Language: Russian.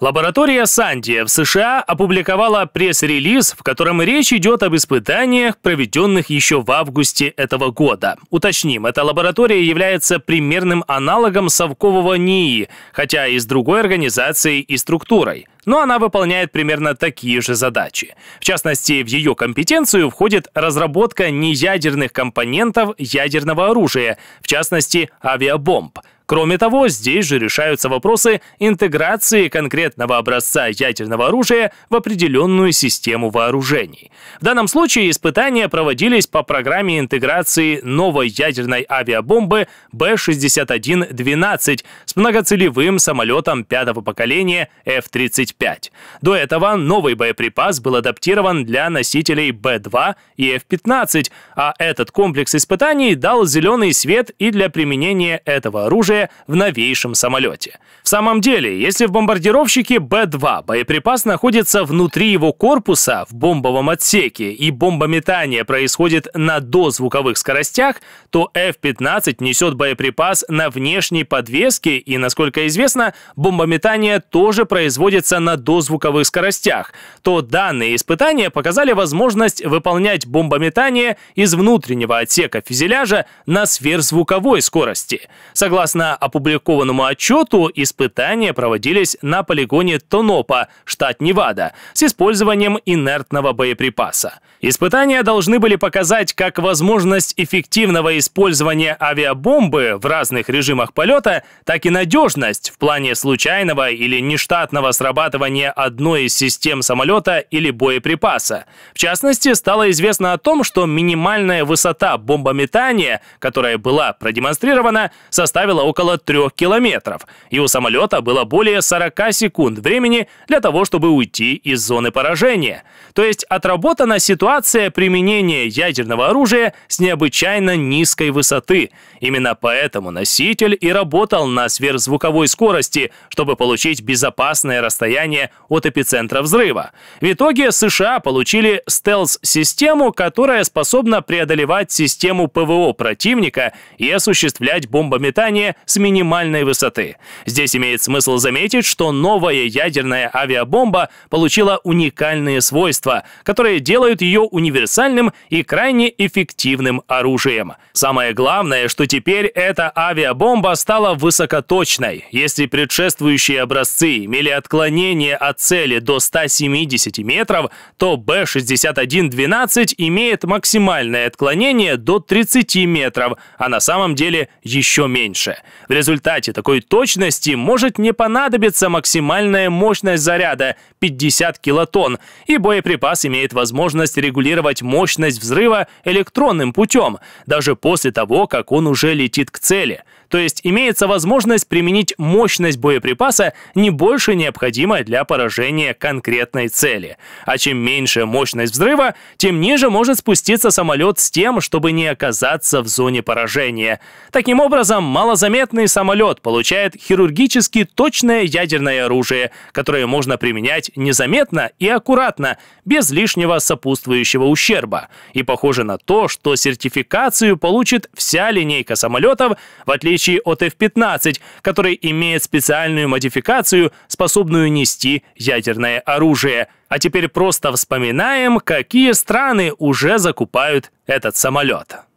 Лаборатория Сандия в США опубликовала пресс-релиз, в котором речь идет об испытаниях, проведенных еще в августе этого года. Уточним, эта лаборатория является примерным аналогом совкового НИИ, хотя и с другой организацией и структурой но она выполняет примерно такие же задачи. В частности, в ее компетенцию входит разработка неядерных компонентов ядерного оружия, в частности, авиабомб – Кроме того, здесь же решаются вопросы интеграции конкретного образца ядерного оружия в определенную систему вооружений. В данном случае испытания проводились по программе интеграции новой ядерной авиабомбы Б-61-12 с многоцелевым самолетом пятого поколения F-35. До этого новый боеприпас был адаптирован для носителей Б-2 и F-15, а этот комплекс испытаний дал зеленый свет и для применения этого оружия оружие в новейшем самолете. В самом деле, если в бомбардировщике Б-2 боеприпас находится внутри его корпуса в бомбовом отсеке и бомбометание происходит на дозвуковых скоростях, то F-15 несет боеприпас на внешней подвеске и, насколько известно, бомбометание тоже производится на дозвуковых скоростях, то данные испытания показали возможность выполнять бомбометание из внутреннего отсека фюзеляжа на сверхзвуковой скорости. Согласно Согласно опубликованному отчету, испытания проводились на полигоне Тонопа, штат Невада, с использованием инертного боеприпаса. Испытания должны были показать, как возможность эффективного использования авиабомбы в разных режимах полета, так и надежность в плане случайного или нештатного срабатывания одной из систем самолета или боеприпаса. В частности, стало известно о том, что минимальная высота бомбометания, которая была продемонстрирована, составила около около 3 километров, и у самолета было более 40 секунд времени для того, чтобы уйти из зоны поражения. То есть отработана ситуация применения ядерного оружия с необычайно низкой высоты. Именно поэтому носитель и работал на сверхзвуковой скорости, чтобы получить безопасное расстояние от эпицентра взрыва. В итоге США получили стелс-систему, которая способна преодолевать систему ПВО противника и осуществлять бомбометание с минимальной высоты. Здесь имеет смысл заметить, что новая ядерная авиабомба получила уникальные свойства, которые делают ее универсальным и крайне эффективным оружием. Самое главное, что теперь эта авиабомба стала высокоточной. Если предшествующие образцы имели отклонение от цели до 170 метров, то Б-6112 имеет максимальное отклонение до 30 метров, а на самом деле еще меньше. В результате такой точности может не понадобиться максимальная мощность заряда 50 килотонн, и боеприпас имеет возможность регулировать мощность взрыва электронным путем, даже после того, как он уже летит к цели то есть имеется возможность применить мощность боеприпаса не больше необходимой для поражения конкретной цели. А чем меньше мощность взрыва, тем ниже может спуститься самолет с тем, чтобы не оказаться в зоне поражения. Таким образом, малозаметный самолет получает хирургически точное ядерное оружие, которое можно применять незаметно и аккуратно, без лишнего сопутствующего ущерба. И похоже на то, что сертификацию получит вся линейка самолетов, в отличие отличие от F-15, который имеет специальную модификацию, способную нести ядерное оружие. А теперь просто вспоминаем, какие страны уже закупают этот самолет.